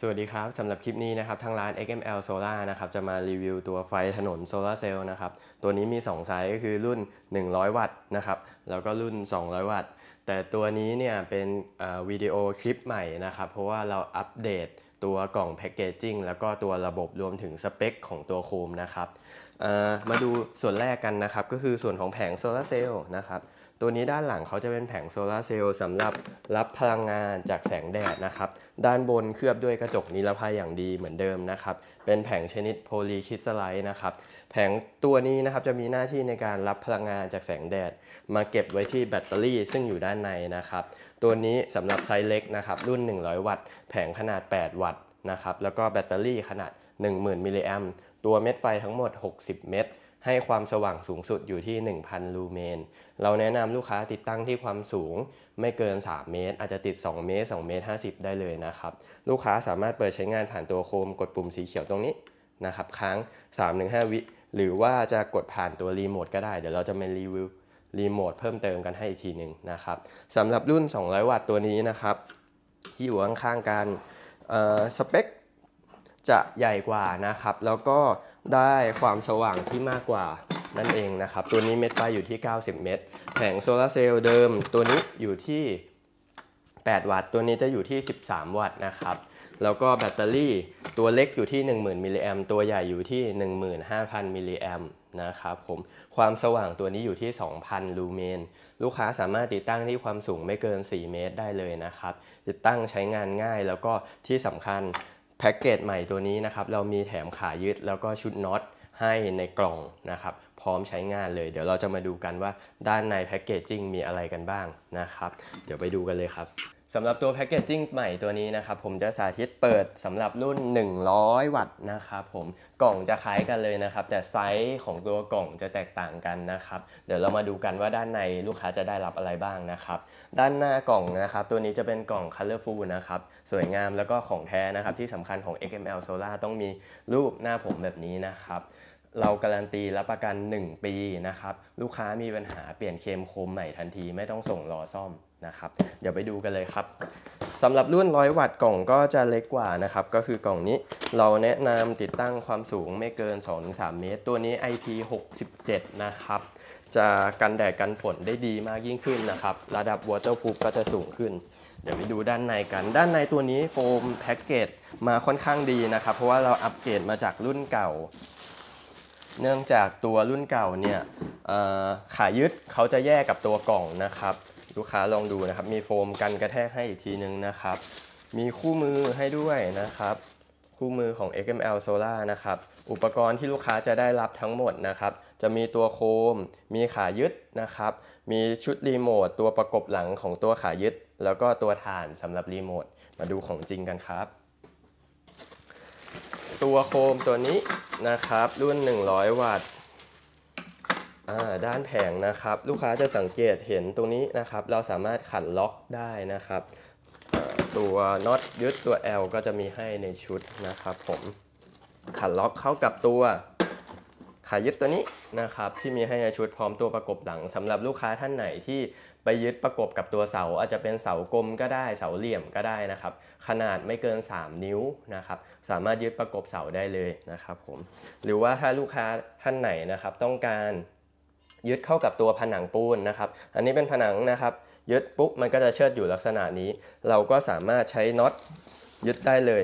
สวัสดีครับสำหรับคลิปนี้นะครับ ทางร้าน XML Solar นะครับจะมารีวิวตัวไฟถนนโซลาเซลล์นะครับตัวนี้มี2ไซส์ก็คือรุ่น 100 วัตต์นะครับแล้วก็รุ่น 200 วัตต์ แต่ตัวนี้เนี่ยเป็นวิดีโอคลิปใหม่นะครับ เพราะว่าเราอัปเดตตัวกล่องแพคเกจิ้งแล้วก็ตัวระบบรวมถึงสเปคของตัวโคมนะครับมาดูส่วนแรกกันนะครับก็คือส่วนของแผงโซลาเซลล์นะครับตัวนี้ด้านหลังเขาจะเป็นแผงโซลาเซลล์สำหรับรับพลังงานจากแสงแดดนะครับ ด้านบนเคลือบด้วยกระจกนิรภัยอย่างดีเหมือนเดิมนะครับ เป็นแผงชนิดโพลีคริสตัลไลท์นะครับ แผงตัวนี้นะครับจะมีหน้าที่ในการรับพลังงานจากแสงแดด มาเก็บไว้ที่แบตเตอรี่ซึ่งอยู่ด้านในนะครับ ตัวนี้สำหรับไซส์เล็กนะครับรุ่น 100 วัตต์แผงขนาด 8 วัตต์นะครับแล้วก็แบตเตอรี่ขนาด 10,000มิลลิแอมตัวเม็ดไฟทั้งหมด 60 เม็ดให้ความสว่างสูงสุดอยู่ที่ 1,000ลูเมน เราแนะนำลูกค้าติดตั้งที่ความสูงไม่เกิน 3 เมตร อาจจะติด 2 เมตร2เมตร50 ได้เลยนะครับ ลูกค้าสามารถเปิดใช้งานผ่านตัวโคมกดปุ่มสีเขียวตรงนี้นะครับค้าง3-5วิหรือว่าจะกดผ่านตัวรีโมทก็ได้ เดี๋ยวเราจะมารีวิว รีโมทเพิ่มเติมกันให้อีกทีหนึ่งนะครับสำหรับรุ่น200วัตต์ตัวนี้นะครับที่อยู่ข้างๆกันสเปคจะใหญ่กว่านะครับ แล้วก็ได้ความสว่างที่มากกว่านั่นเองนะครับ ตัวนี้เม็ดไฟอยู่ที่ 90 เม็ด แผงโซลาเซลล์เดิมตัวนี้อยู่ที่ 8 วัตต์ ตัวนี้จะอยู่ที่ 13 วัตต์นะครับ แล้วก็แบตเตอรี่ตัวเล็กอยู่ที่ 10,000 มิลลิแอมตัวใหญ่อยู่ที่ 15,000 มิลลิแอมนะครับผม ความสว่างตัวนี้อยู่ที่ 2,000 ลูเมน ลูกค้าสามารถติดตั้งที่ความสูงไม่เกิน 4 เมตรได้เลยนะครับ ติดตั้งใช้งานง่ายแล้วก็ที่สำคัญแพ็กเกจใหม่ตัวนี้นะครับ เรามีแถมขายืดแล้วก็ชุดน็อตให้ในกล่องนะครับ พร้อมใช้งานเลย เดี๋ยวเราจะมาดูกันว่าด้านในแพ็กเกจจิ้งมีอะไรกันบ้างนะครับ เดี๋ยวไปดูกันเลยครับสำหรับตัวแพคเกจจิ้งใหม่ตัวนี้นะครับผมจะสาธิตเปิดสำหรับรุ่น 100 วัตต์นะครับผมกล่องจะคล้ายกันเลยนะครับแต่ไซส์ของตัวกล่องจะแตกต่างกันนะครับ เดี๋ยวเรามาดูกันว่าด้านในลูกค้าจะได้รับอะไรบ้างนะครับด้านหน้ากล่องนะครับตัวนี้จะเป็นกล่อง Colorful นะครับสวยงามแล้วก็ของแท้นะครับที่สำคัญของ XML Solar ต้องมีรูปหน้าผมแบบนี้นะครับเราการันตีรับประกัน 1 ปีนะครับ ลูกค้ามีปัญหาเปลี่ยนเคมคมใหม่ทันทีไม่ต้องส่งรอซ่อมนะครับ เดี๋ยวไปดูกันเลยครับ สำหรับรุ่นร้อยวัตต์กล่องก็จะเล็กกว่านะครับ ก็คือกล่องนี้ เราแนะนำติดตั้งความสูงไม่เกิน 2-3 เมตร ตัวนี้ IP67 นะครับ จะกันแดดกันฝนได้ดีมากยิ่งขึ้นนะครับ ระดับ waterproof ก็จะสูงขึ้น เดี๋ยวไปดูด้านในกัน ด้านในตัวนี้โฟมแพ็กเกจมาค่อนข้างดีนะครับ เพราะว่าเราอัปเกรดมาจากรุ่นเก่าเนื่องจากตัวรุ่นเก่าเนี่ยขายึดเขาจะแยกกับตัวกล่องนะครับ ลูกค้าลองดูนะครับ มีโฟมกันกระแทกให้อีกทีนึงนะครับ มีคู่มือให้ด้วยนะครับ คู่มือของ XML Solar นะครับ อุปกรณ์ที่ลูกค้าจะได้รับทั้งหมดนะครับ จะมีตัวโคม มีขายึดนะครับ มีชุดรีโมทตัวประกบหลังของตัวขายึด แล้วก็ตัวฐานสำหรับรีโมท มาดูของจริงกันครับตัวโคมตัวนี้นะครับ รุ่น 100 วัตต์ ด้านแผงนะครับ ลูกค้าจะสังเกตเห็นตรงนี้นะครับ เราสามารถขันล็อกได้นะครับตัวน็อตยึดตัว L ก็จะมีให้ในชุดนะครับ ผมขันล็อกเข้ากับตัวขายึดตัวนี้นะครับที่มีให้ในชุดพร้อมตัวประกบหลัง สำหรับลูกค้าท่านไหนที่ไปยึดประกบกับตัวเสา อาจจะเป็นเสากลมก็ได้ เสาเหลี่ยมก็ได้นะครับ ขนาดไม่เกิน 3 นิ้วนะครับสามารถยึดประกบเสาได้เลยนะครับผมหรือว่าถ้าลูกค้าท่านไหนนะครับต้องการยึดเข้ากับตัวผนังปูนนะครับอันนี้เป็นผนังนะครับยึดปุ๊บมันก็จะเชิดอยู่ลักษณะนี้ เราก็สามารถใช้น็อตยึดได้เลย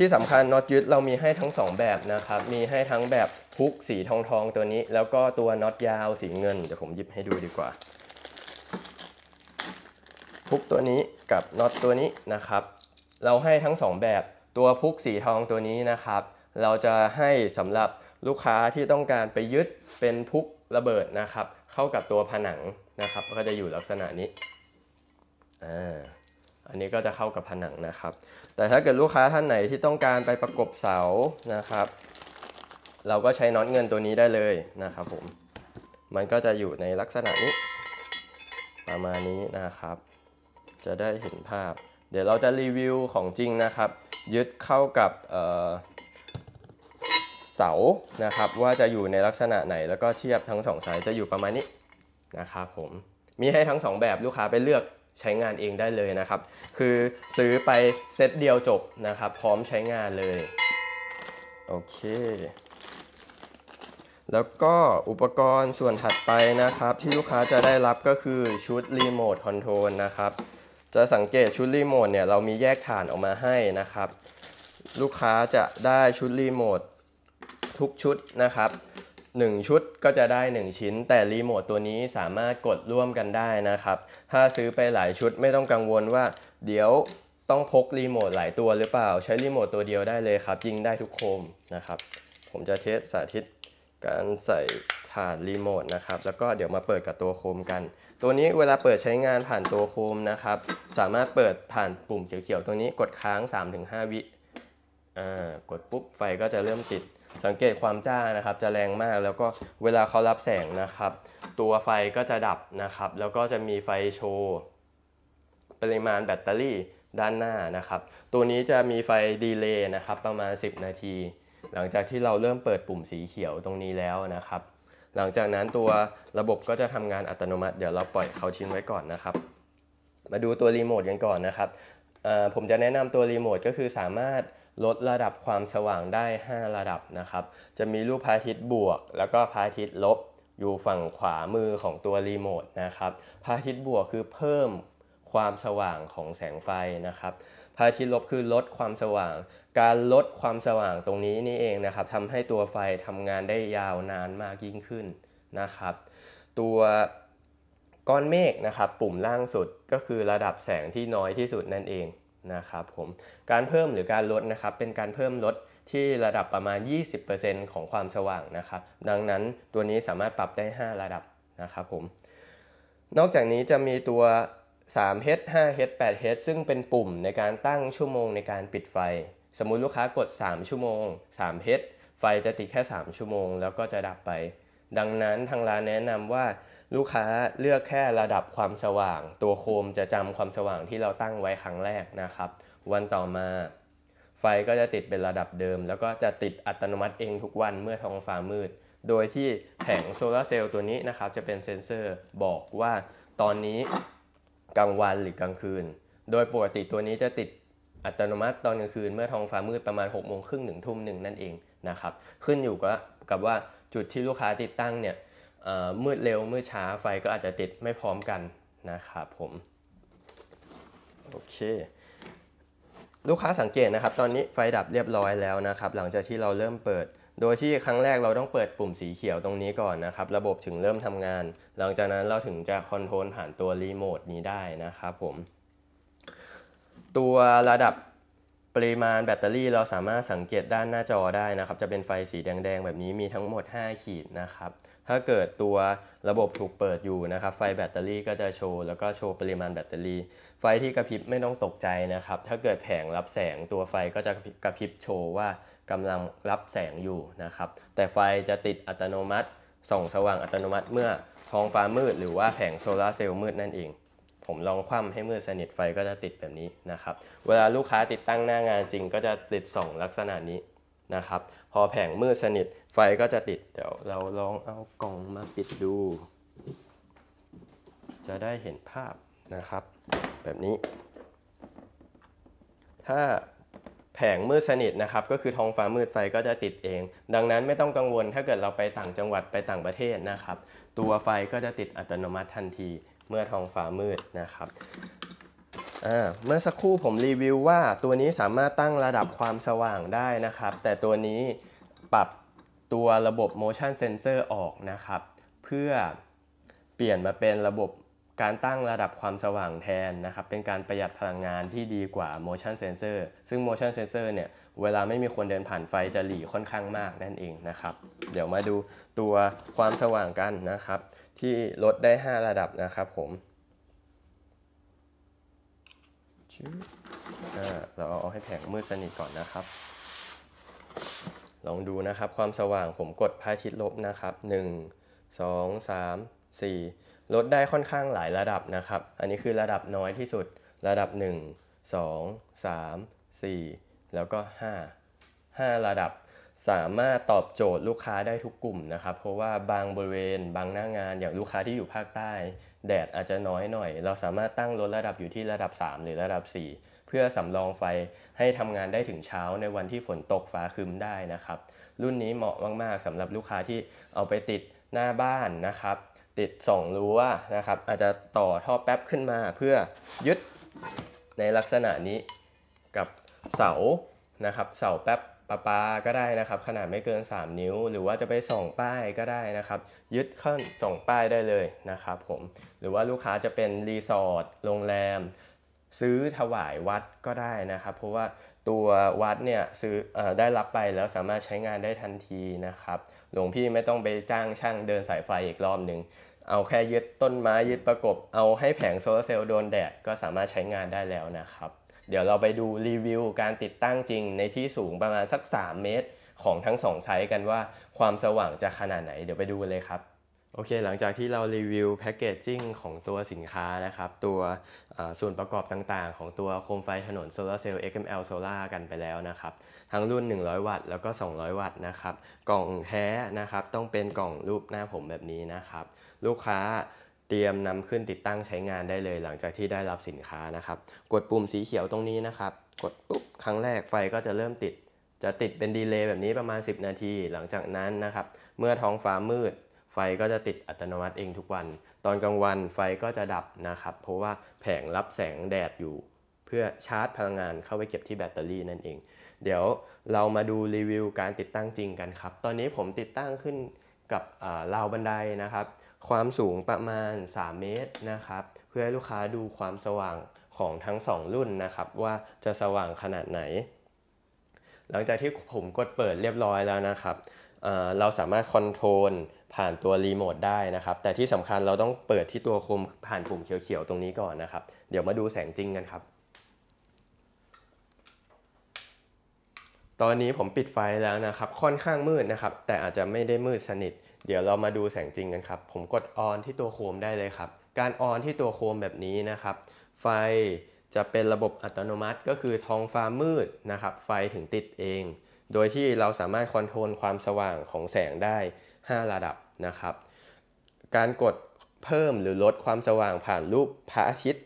ที่สำคัญน็อตยึดเรามีให้ทั้ง 2 แบบนะครับ มีให้ทั้งแบบพุกสีทองทองตัวนี้ แล้วก็ตัวน็อตยาวสีเงินเดี๋ยวผมหยิบให้ดูดีกว่า พุกตัวนี้กับน็อตตัวนี้นะครับ เราให้ทั้ง 2 แบบตัวพุกสีทองตัวนี้นะครับ เราจะให้สำหรับลูกค้าที่ต้องการไปยึดเป็นพุกระเบิดนะครับ เข้ากับตัวผนังนะครับ ก็จะอยู่ลักษณะนี้อ่าอันนี้ก็จะเข้ากับผนังนะครับ แต่ถ้าเกิดลูกค้าท่านไหนที่ต้องการไปประกบเสานะครับ เราก็ใช้น็อตเงินตัวนี้ได้เลยนะครับผม มันก็จะอยู่ในลักษณะนี้ ประมาณนี้นะครับ จะได้เห็นภาพ เดี๋ยวเราจะรีวิวของจริงนะครับ ยึดเข้ากับเสานะครับว่าจะอยู่ในลักษณะไหน แล้วก็เทียบทั้งสองสายจะอยู่ประมาณนี้นะครับผม มีให้ทั้ง 2 แบบลูกค้าไปเลือกใช้งานเองได้เลยนะครับ คือซื้อไปเซตเดียวจบนะครับ พร้อมใช้งานเลย โอเค แล้วก็อุปกรณ์ส่วนถัดไปนะครับ ที่ลูกค้าจะได้รับก็คือชุดรีโมทคอนโทรลนะครับ จะสังเกตชุดรีโมทเนี่ยเรามีแยกฐานออกมาให้นะครับ ลูกค้าจะได้ชุดรีโมททุกชุดนะครับ1 ชุดก็จะได้ 1 ชิ้น แต่รีโมทตัวนี้สามารถกดร่วมกันได้นะครับถ้าซื้อไปหลายชุดไม่ต้องกังวลว่าเดี๋ยวต้องพกรีโมทหลายตัวหรือเปล่าใช้รีโมทตัวเดียวได้เลยครับยิงได้ทุกโคมนะครับผมจะเทสสาธิตการใส่ถ่านรีโมทนะครับแล้วก็เดี๋ยวมาเปิดกับตัวโคมกัน ตัวนี้เวลาเปิดใช้งานผ่านตัวโคมนะครับสามารถเปิดผ่านปุ่มเขียวๆตรงนี้กดค้าง3-5วิอ่ากดปุ๊บไฟก็จะเริ่มติดสังเกตความจ้านะครับจะแรงมากแล้วก็เวลาเขารับแสงนะครับ ตัวไฟก็จะดับนะครับ แล้วก็จะมีไฟโชว์ปริมาณแบตเตอรี่ด้านหน้านะครับตัวนี้จะมีไฟดีเลย์นะครับประมาณ10 นาที หลังจากที่เราเริ่มเปิดปุ่มสีเขียวตรงนี้แล้วนะครับ หลังจากนั้นตัวระบบก็จะทำงานอัตโนมัติเดี๋ยวเราปล่อยเขาชิ้นไว้ก่อนนะครับมาดูตัวรีโมทกันก่อนนะครับผมจะแนะนำตัวรีโมทก็คือสามารถลดระดับความสว่างได้ 5 ระดับนะครับ จะมีรูปพระอาทิตย์บวก แล้วก็พระอาทิตย์ลบอยู่ฝั่งขวามือของตัวรีโมทนะครับพระอาทิตย์บวกคือเพิ่มความสว่างของแสงไฟนะครับพระอาทิตย์ลบคือลดความสว่าง การลดความสว่างตรงนี้นี่เองนะครับทำให้ตัวไฟทำงานได้ยาวนานมากยิ่งขึ้นนะครับ ตัวก้อนเมฆนะครับ ปุ่มล่างสุดก็คือระดับแสงที่น้อยที่สุดนั่นเองนะครับผมการเพิ่มหรือการลดนะครับเป็นการเพิ่มลดที่ระดับประมาณ 20%ของความสว่างนะครับดังนั้นตัวนี้สามารถปรับได้ 5 ระดับนะครับผมนอกจากนี้จะมีตัว 3H 5H 8H ซึ่งเป็นปุ่มในการตั้งชั่วโมงในการปิดไฟ สมมุติลูกค้ากด 3 ชั่วโมง 3H ไฟจะติดแค่ 3 ชั่วโมงแล้วก็จะดับไป ดังนั้นทางร้านแนะนำว่าลูกค้าเลือกแค่ระดับความสว่าง ตัวโคมจะจำความสว่างที่เราตั้งไว้ครั้งแรกนะครับ วันต่อมา ไฟก็จะติดเป็นระดับเดิม แล้วก็จะติดอัตโนมัติเองทุกวันเมื่อท้องฟ้ามืด โดยที่แผงโซลาเซลล์ตัวนี้นะครับ จะเป็นเซนเซอร์บอกว่าตอนนี้กลางวันหรือกลางคืนโดยปกติตัวนี้จะติดอัตโนมัติตอนกลางคืนเมื่อท้องฟ้ามืดประมาณ6กโมงครึ่งถึงทุ่มหนึ่งนั่นเองนะครับขึ้นอยู่กับว่าจุดที่ลูกค้าติดตั้งเนี่ยมืดเร็วมืดช้าไฟก็อาจจะติดไม่พร้อมกันนะครับผมโอเค ลูกค้าสังเกตนะครับตอนนี้ไฟดับเรียบร้อยแล้วนะครับ หลังจากที่เราเริ่มเปิด โดยที่ครั้งแรกเราต้องเปิดปุ่มสีเขียวตรงนี้ก่อนนะครับ ระบบถึงเริ่มทำงาน หลังจากนั้นเราถึงจะคอนโทรลผ่านตัวรีโมทนี้ได้นะครับผม ตัวระดับปริมาณแบตเตอรี่ เราสามารถสังเกตด้านหน้าจอได้นะครับ จะเป็นไฟสีแดงๆแบบนี้มีทั้งหมด 5 ขีดนะครับถ้าเกิดตัวระบบถูกเปิดอยู่นะครับ ไฟแบตเตอรี่ก็จะโชว์แล้วก็โชว์ปริมาณแบตเตอรี่ไฟที่กระพริบไม่ต้องตกใจนะครับ ถ้าเกิดแผงรับแสงตัวไฟก็จะกระพริบโชว์ว่ากำลังรับแสงอยู่นะครับแต่ไฟจะติดอัตโนมัติส่องสว่างอัตโนมัติเมื่อท้องฟ้ามืด หรือว่าแผงโซลาเซลล์มืดนั่นเองผมลองคว่ำให้มืดสนิทไฟก็จะติดแบบนี้นะครับเวลาลูกค้าติดตั้งหน้างานจริง ก็จะติดส่องลักษณะนี้นะครับพอแผงมืดสนิทไฟก็จะติดเดี๋ยวเราลองเอากล่องมาปิดดู จะได้เห็นภาพนะครับ แบบนี้ ถ้าแผงมืดสนิทนะครับ ก็คือท้องฟ้ามืดไฟก็จะติดเอง ดังนั้นไม่ต้องกังวลถ้าเกิดเราไปต่างจังหวัดไปต่างประเทศนะครับ ตัวไฟก็จะติดอัตโนมัติทันทีเมื่อท้องฟ้ามืดนะครับเมื่อสักครู่ผมรีวิวว่าตัวนี้สามารถตั้งระดับความสว่างได้นะครับ แต่ตัวนี้ปรับตัวระบบ motion sensor ออกนะครับเพื่อเปลี่ยนมาเป็นระบบการตั้งระดับความสว่างแทนนะครับ เป็นการประหยัดพลังงานที่ดีกว่า motion sensor ซึ่ง motion sensor เนี่ยเวลาไม่มีคนเดินผ่านไฟจะหลีค่อนข้างมากนั่นเองนะครับ เดี๋ยวมาดูตัวความสว่างกันนะครับ ที่ลดได้ 5 ระดับนะครับผมเราเอาให้แผงมืดสนิทก่อนนะครับลองดูนะครับความสว่างผมกดพระอาทิตย์ลบนะครับ1 2 3 4 ลดได้ค่อนข้างหลายระดับนะครับ อันนี้คือระดับน้อยที่สุดระดับ 1 2 3 4 แล้วก็ 5 5 ระดับ สามารถตอบโจทย์ลูกค้าได้ทุกกลุ่มนะครับเพราะว่าบางบริเวณบางหน้างานอย่างลูกค้าที่อยู่ภาคใต้ แดดอาจจะน้อยหน่อย เราสามารถตั้งลดระดับอยู่ที่ระดับ 3 หรือระดับ 4เพื่อสำรองไฟให้ทำงานได้ถึงเช้าในวันที่ฝนตกฟ้าครึมได้นะครับ รุ่นนี้เหมาะมากๆสำหรับลูกค้าที่เอาไปติดหน้าบ้านนะครับ ติดสองรั้วนะครับ อาจจะต่อท่อแป๊บขึ้นมาเพื่อยึดในลักษณะนี้กับเสานะครับ เสาแป๊บปะปาก็ได้นะครับ ขนาดไม่เกิน 3 นิ้ว หรือว่าจะไปส่องป้ายก็ได้นะครับ ยึดขึ้นส่องป้ายได้เลยนะครับผมหรือว่าลูกค้าจะเป็นรีสอร์ทโรงแรมซื้อถวายวัดก็ได้นะครับ เพราะว่าตัววัดเนี่ยซื้ออได้รับไปแล้วสามารถใช้งานได้ทันทีนะครับ หลวงพี่ไม่ต้องไปจ้างช่างเดินสายไฟอีกรอบหนึ่งเอาแค่ยึดต้นไม้ยึดประกบเอาให้แผงโซลาร์เซลล์โดนแดดก็สามารถใช้งานได้แล้วนะครับ เดี๋ยวเราไปดูรีวิวการติดตั้งจริงในที่สูงประมาณสัก 3 เมตรของทั้ง 2 ไซส์กันว่า ความสว่างจะขนาดไหนเดี๋ยวไปดูเลยครับโอเค หลังจากที่เรารีวิวแพคเกจจิ้งของตัวสินค้านะครับ ตัวส่วนประกอบต่างๆของตัวโคมไฟถนนโซลาเซลล์ XML Solar กันไปแล้วนะครับ ทั้งรุ่น 100 วัตต์แล้วก็ 200 วัตต์นะครับ กล่องแท้นะครับ ต้องเป็นกล่องรูปหน้าผมแบบนี้นะครับ ลูกค้าเตรียมนำขึ้นติดตั้งใช้งานได้เลยหลังจากที่ได้รับสินค้านะครับ กดปุ่มสีเขียวตรงนี้นะครับ กดปุ๊บ ครั้งแรกไฟก็จะเริ่มติด จะติดเป็นดีเลย์แบบนี้ประมาณ 10 นาที หลังจากนั้นนะครับ เมื่อท้องฟ้ามืดไฟก็จะติดอัตโนมัติเองทุกวัน ตอนกลางวันไฟก็จะดับนะครับ เพราะว่าแผงรับแสงแดดอยู่ เพื่อชาร์จพลังงานเข้าไปเก็บที่แบตเตอรี่นั่นเอง เดี๋ยวเรามาดูรีวิวการติดตั้งจริงกันครับ ตอนนี้ผมติดตั้งขึ้นกับราวบันไดนะครับ ความสูงประมาณ 3 เมตรนะครับ เพื่อให้ลูกค้าดูความสว่างของทั้ง 2 รุ่นนะครับ ว่าจะสว่างขนาดไหน หลังจากที่ผมกดเปิดเรียบร้อยแล้วนะครับเราสามารถคอนโทรลผ่านตัวรีโมทได้นะครับ แต่ที่สำคัญเราต้องเปิดที่ตัวโคมผ่านปุ่มเขียวๆตรงนี้ก่อนนะครับเดี๋ยวมาดูแสงจริงกันครับ ตอนนี้ผมปิดไฟแล้วนะครับค่อนข้างมืดนะครับ แต่อาจจะไม่ได้มืดสนิท เดี๋ยวเรามาดูแสงจริงกันครับ ผมกดออนที่ตัวโคมได้เลยครับ การออนที่ตัวโคมแบบนี้นะครับ ไฟจะเป็นระบบอัตโนมัติก็คือท้องฟ้ามืดนะครับ ไฟถึงติดเองโดยที่เราสามารถคอนโทรลความสว่างของแสงได้ 5 ระดับนะครับ การกดเพิ่มหรือลดความสว่างผ่านรูปพระอาทิตย์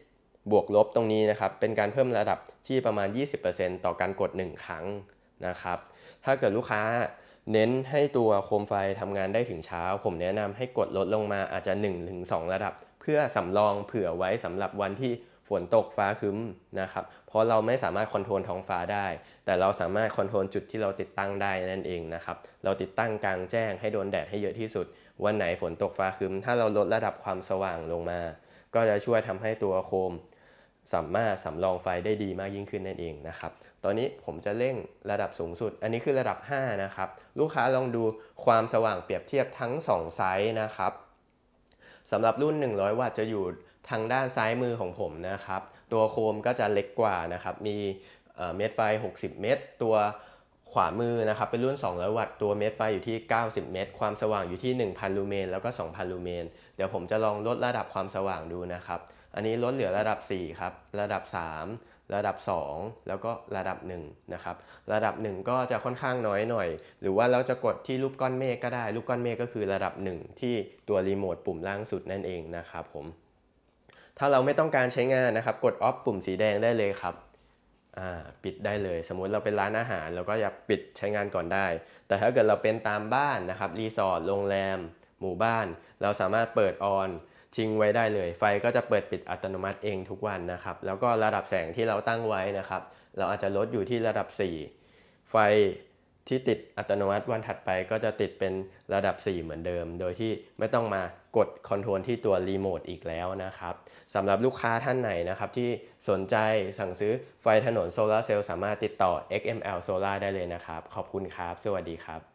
บวกลบตรงนี้นะครับ เป็นการเพิ่มระดับที่ประมาณ 20%ต่อการกด 1 ครั้งนะครับ ถ้าเกิดลูกค้าเน้นให้ตัวโคมไฟทำงานได้ถึงเช้า ผมแนะนำให้กดลดลงมาอาจจะ 1-2 ระดับ เพื่อสำรองเผื่อไว้สำหรับวันที่ฝนตกฟ้าคึ้มนะครับเพราะเราไม่สามารถคอนโทรลท้องฟ้าได้ แต่เราสามารถคอนโทรลจุดที่เราติดตั้งได้นั่นเองนะครับ เราติดตั้งกลางแจ้งให้โดนแดดให้เยอะที่สุด วันไหนฝนตกฟ้าคึ้ม ถ้าเราลดระดับความสว่างลงมา ก็จะช่วยทำให้ตัวโคม สามารถสำรองไฟได้ดีมากยิ่งขึ้นนั่นเองนะครับ ตอนนี้ผมจะเร่งระดับสูงสุด อันนี้คือระดับ5นะครับ ลูกค้าลองดูความสว่างเปรียบเทียบทั้ง2ไซส์นะครับสำหรับรุ่น 100 วัตต์จะอยู่ทางด้านซ้ายมือของผมนะครับ ตัวโคมก็จะเล็กกว่านะครับ มีเม็ดไฟ 60 เม็ด ตัวขวามือนะครับ เป็นรุ่น200วัตต์ ตัวเม็ดไฟอยู่ที่ 90 เม็ด ความสว่างอยู่ที่1,000ลูเมนแล้วก็2,000ลูเมน เดี๋ยวผมจะลองลดระดับความสว่างดูนะครับ อันนี้ลดเหลือระดับ4ครับ ระดับ 3 ระดับ 2 แล้วก็ระดับ1นะครับ ระดับ1ก็จะค่อนข้างน้อยหน่อย หรือว่าเราจะกดที่รูปก้อนเมฆก็ได้ รูปก้อนเมฆก็คือระดับ 1ที่ตัวรีโมทปุ่มล่างสุดนั่นเองนะครับผมถ้าเราไม่ต้องการใช้งานนะครับ กดออฟปุ่มสีแดงได้เลยครับ ปิดได้เลย สมมุติเราเป็นร้านอาหาร เราก็อยากปิดใช้งานก่อนได้ แต่ถ้าเกิดเราเป็นตามบ้านนะครับ รีสอร์ท โรงแรม หมู่บ้าน เราสามารถเปิดออนทิ้งไว้ได้เลย ไฟก็จะเปิดปิดอัตโนมัติเองทุกวันนะครับ แล้วก็ระดับแสงที่เราตั้งไว้นะครับ เราอาจจะลดอยู่ที่ระดับ 4 ไฟที่ติดอัตโนมัติวันถัดไปก็จะติดเป็นระดับ 4 เหมือนเดิม โดยที่ไม่ต้องมากดคอนโทรลที่ตัวรีโมทอีกแล้วนะครับสำหรับลูกค้าท่านไหนนะครับที่สนใจสั่งซื้อไฟถนนโซลาเซลล์สามารถติดต่อ XML Solar ได้เลยนะครับ ขอบคุณครับ สวัสดีครับ